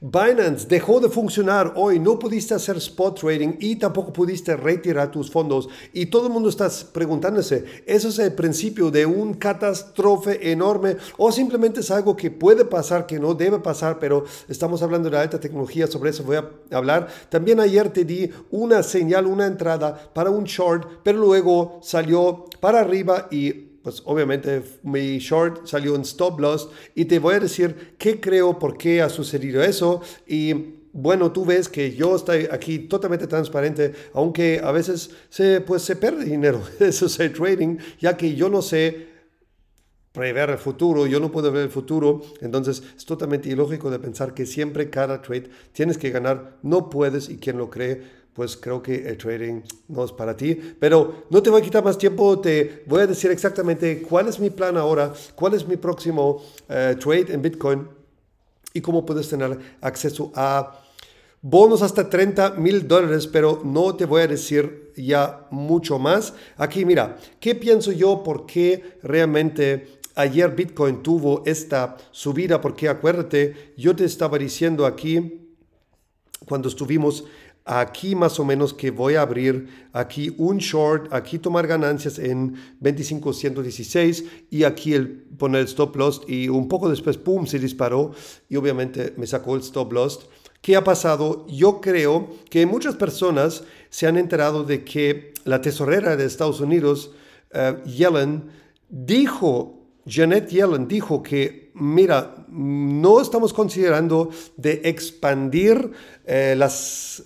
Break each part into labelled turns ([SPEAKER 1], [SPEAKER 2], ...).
[SPEAKER 1] Binance dejó de funcionar hoy, no pudiste hacer spot trading y tampoco pudiste retirar tus fondos. Y todo el mundo está preguntándose, ¿eso es el principio de un catástrofe enorme o simplemente es algo que puede pasar, que no debe pasar, pero estamos hablando de alta tecnología, sobre eso voy a hablar. También ayer te di una señal, una entrada para un short, pero luego salió para arriba y pues obviamente mi short salió en stop loss y te voy a decir qué creo, por qué ha sucedido eso y bueno, tú ves que yo estoy aquí totalmente transparente, aunque a veces se, pues, se pierde dinero, eso es el trading, ya que yo no sé prever el futuro, yo no puedo ver el futuro, entonces es totalmente ilógico de pensar que siempre cada trade tienes que ganar, no puedes y quien lo cree pues creo que el trading no es para ti. Pero no te voy a quitar más tiempo, te voy a decir exactamente cuál es mi plan ahora, cuál es mi próximo eh, trade en Bitcoin y cómo puedes tener acceso a bonos hasta 30 mil dólares, pero no te voy a decir ya mucho más. Aquí mira, ¿qué pienso yo? ¿Por qué realmente ayer Bitcoin tuvo esta subida, porque acuérdate, yo te estaba diciendo aquí cuando estuvimos aquí más o menos que voy a abrir aquí un short, aquí tomar ganancias en 25.116 y aquí el, poner el stop loss y un poco después, ¡pum!, se disparó y obviamente me sacó el stop loss. ¿Qué ha pasado? Yo creo que muchas personas se han enterado de que la tesorera de Estados Unidos, eh, Yellen, dijo, Janet Yellen dijo que mira, no estamos considerando de expandir eh,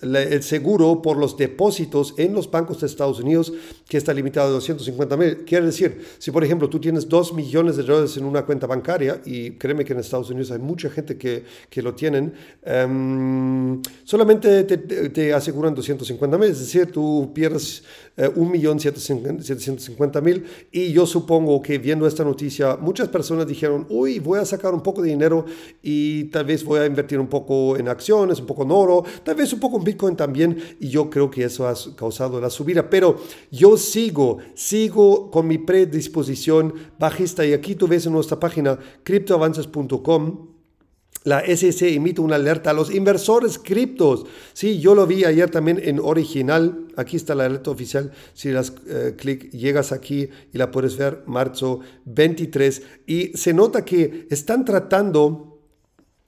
[SPEAKER 1] el seguro por los depósitos en los bancos de Estados Unidos, que está limitado a 250 mil. Quiere decir, si por ejemplo tú tienes 2 millones de dólares en una cuenta bancaria, y créeme que en Estados Unidos hay mucha gente que, lo tienen, em, solamente te, aseguran 250 mil, es decir, tú pierdes 1.750.000 eh, y yo supongo que viendo esta noticia, muchas personas dijeron, uy, voy a sacar un poco de dinero y tal vez voy a invertir un poco en acciones, un poco en oro, tal vez un poco en Bitcoin también. Y yo creo que eso ha causado la subida. Pero yo sigo, sigo con mi predisposición bajista. Y aquí tú ves en nuestra página criptoavances.com la SEC emite una alerta a los inversores criptos. Sí, yo lo vi ayer también en original. Aquí está la alerta oficial. Si das eh, clic, llegas aquí y la puedes ver marzo 23. Y se nota que están tratando,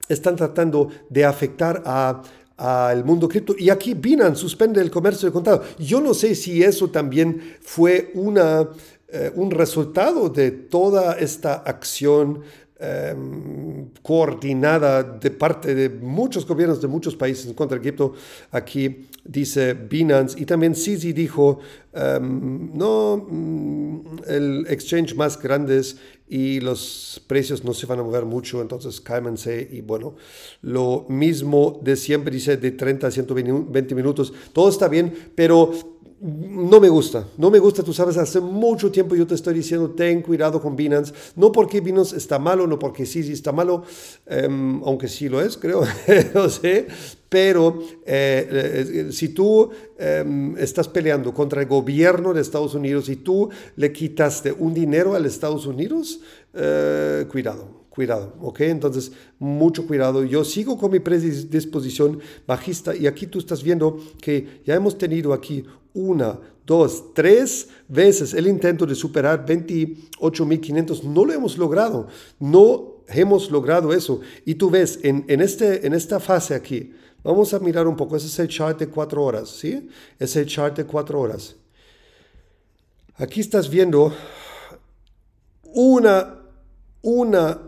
[SPEAKER 1] están tratando de afectar a, al mundo cripto. Y aquí Vinan suspende el comercio de contado. Yo no sé si eso también fue una, eh, un resultado de toda esta acción Em, coordinada de parte de muchos gobiernos de muchos países contra Egipto. Aquí dice Binance y también Sisi dijo, em, no, mm, el exchange más grande y los precios no se van a mover mucho, entonces cálmense y bueno, lo mismo de siempre dice de 30 a 120 minutos, todo está bien, pero no me gusta, no me gusta, tú sabes, hace mucho tiempo yo te estoy diciendo, ten cuidado con Binance, no porque Binance está malo, no porque sí, sí está malo, em, aunque sí lo es, creo, no sé, pero eh, eh, eh, si tú em, estás peleando contra el gobierno de Estados Unidos y tú le quitaste un dinero al Estados Unidos, cuidado, cuidado, ¿ok? Entonces, mucho cuidado. Yo sigo con mi predisposición bajista y aquí tú estás viendo que ya hemos tenido aquí una, dos, tres veces el intento de superar 28.500. No lo hemos logrado. No hemos logrado eso. Y tú ves, en, este, en esta fase aquí, vamos a mirar un poco. Ese es el chart de cuatro horas, ¿sí? Es el chart de cuatro horas. Aquí estás viendo una, una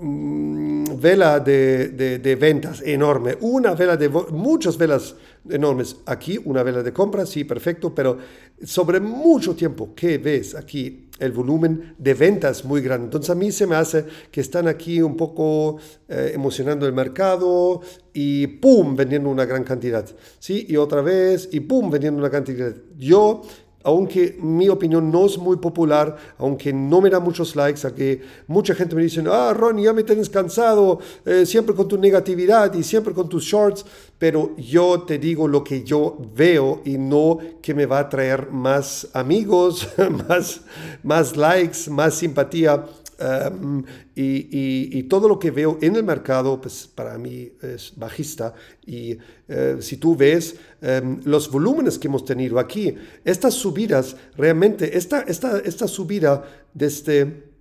[SPEAKER 1] Mm, vela de, ventas enorme, una vela de muchas velas enormes aquí, una vela de compra, sí, perfecto, pero sobre mucho tiempo que ves aquí el volumen de ventas muy grande. Entonces a mí se me hace que están aquí un poco eh, emocionando el mercado y ¡pum! vendiendo una gran cantidad, ¿sí? Y otra vez y ¡pum! vendiendo una cantidad. Yo aunque mi opinión no es muy popular, aunque no me da muchos likes, a que mucha gente me dice, ah, Ron, ya me tienes cansado, eh, siempre con tu negatividad y siempre con tus shorts, pero yo te digo lo que yo veo y no que me va a traer más amigos, más, más likes, más simpatía Em, y, todo lo que veo en el mercado, pues para mí es bajista. Y eh, si tú ves em, los volúmenes que hemos tenido aquí, estas subidas, realmente, esta, esta, esta subida desde este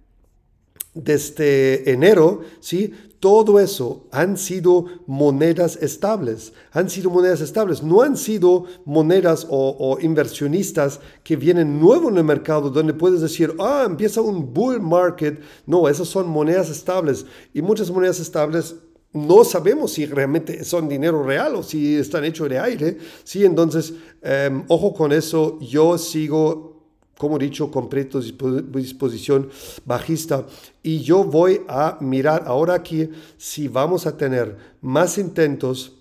[SPEAKER 1] desde este enero, ¿sí? Todo eso han sido monedas estables, han sido monedas estables, no han sido monedas o, inversionistas que vienen nuevo en el mercado donde puedes decir, ah, empieza un bull market. No, esas son monedas estables y muchas monedas estables no sabemos si realmente son dinero real o si están hechos de aire, ¿sí? Entonces, em, ojo con eso, yo sigo como dicho, completo disposición bajista. Y yo voy a mirar ahora aquí si vamos a tener más intentos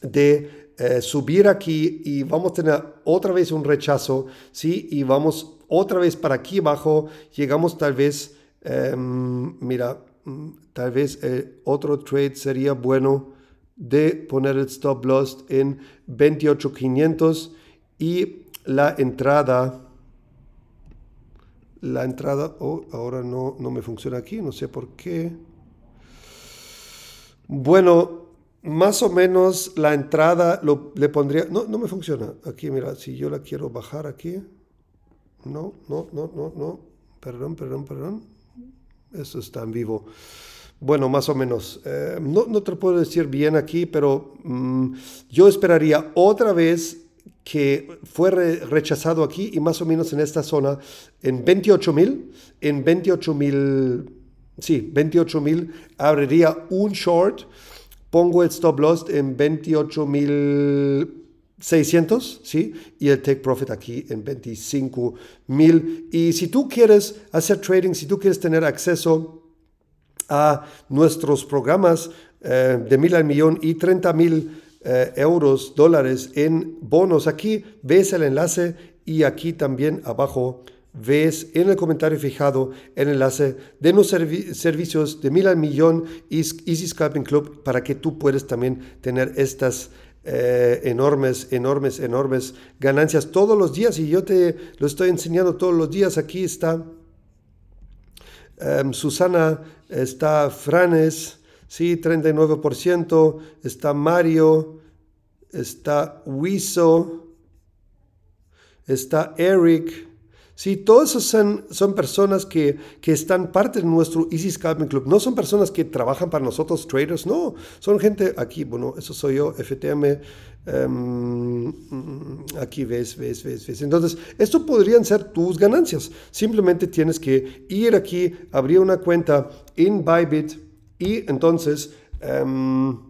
[SPEAKER 1] de eh, subir aquí y vamos a tener otra vez un rechazo, ¿sí? Y vamos otra vez para aquí abajo, llegamos tal vez, em, mira, mm, tal vez eh, otro trade sería bueno de poner el stop loss en 28.500 y la entrada la entrada, oh, ahora no, no me funciona aquí, no sé por qué. Bueno, más o menos la entrada le pondría, no, no me funciona. Aquí, mira, si yo la quiero bajar aquí, no, no, no, no, no, perdón, perdón, perdón. Eso está en vivo. Bueno, más o menos. Eh, no, te puedo decir bien aquí, pero mm, yo esperaría otra vez que fue rechazado aquí y más o menos en esta zona en 28 mil, en 28 mil, sí, 28 mil abriría un short, pongo el stop loss en 28 mil 600, ¿sí? Y el take profit aquí en 25 mil. Y si tú quieres hacer trading, si tú quieres tener acceso a nuestros programas eh, de mil al millón y 30 mil eh, euros, dólares en bonos. Aquí ves el enlace y aquí también abajo ves en el comentario fijado el enlace de los servicios de Mil al Millón y Easy Scalping Club para que tú puedas también tener estas eh, enormes, enormes, enormes ganancias todos los días y yo te lo estoy enseñando todos los días. Aquí está em, Susana, está Franes, sí, 39%, está Mario, está Wiso, está Eric. Sí, todos esos son, personas que, están parte de nuestro Easy Scalping Club. No son personas que trabajan para nosotros, traders, no. Son gente aquí, bueno, eso soy yo, FTM. Em, aquí ves, ves, ves, ves. Entonces, esto podrían ser tus ganancias. Simplemente tienes que ir aquí, abrir una cuenta en Bybit y entonces... Em,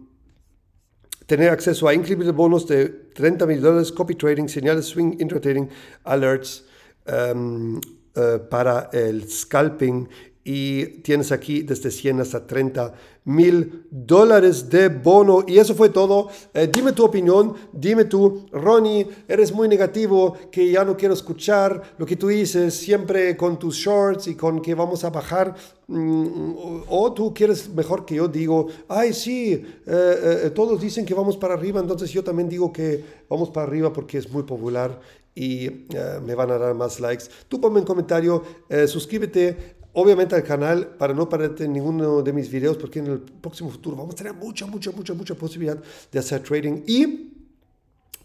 [SPEAKER 1] tener acceso a increíbles bonos de 30 mil dólares, copy trading, señales swing, intraday trading, alerts em, eh, para el scalping y tienes aquí desde 100 hasta 30 mil dólares de bono. Y eso fue todo. Eh, dime tu opinión, dime tú, Ronnie, eres muy negativo, que ya no quiero escuchar lo que tú dices siempre con tus shorts y con que vamos a bajar. Mm, o, tú quieres mejor que yo digo, ay, sí, eh, eh, todos dicen que vamos para arriba, entonces yo también digo que vamos para arriba porque es muy popular y me van a dar más likes. Tú ponme un comentario, suscríbete obviamente al canal para no perderte ninguno de mis videos porque en el próximo futuro vamos a tener mucha, mucha, mucha, mucha posibilidad de hacer trading y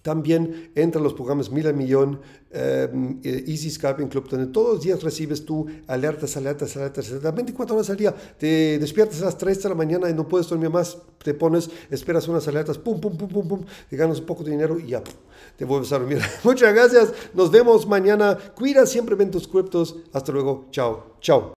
[SPEAKER 1] también entra los programas Mil al Millón, eh, eh, Easy Scalping Club, donde todos los días recibes tú alertas, alertas, alertas, 24 horas al día. Te despiertas a las 3 de la mañana y no puedes dormir más, te pones, esperas unas alertas, pum, pum, pum, pum, pum, te ganas un poco de dinero y ya, te vuelves a dormir. Muchas gracias, nos vemos mañana. Cuida siempre bien tus criptos. Hasta luego, chao, chao.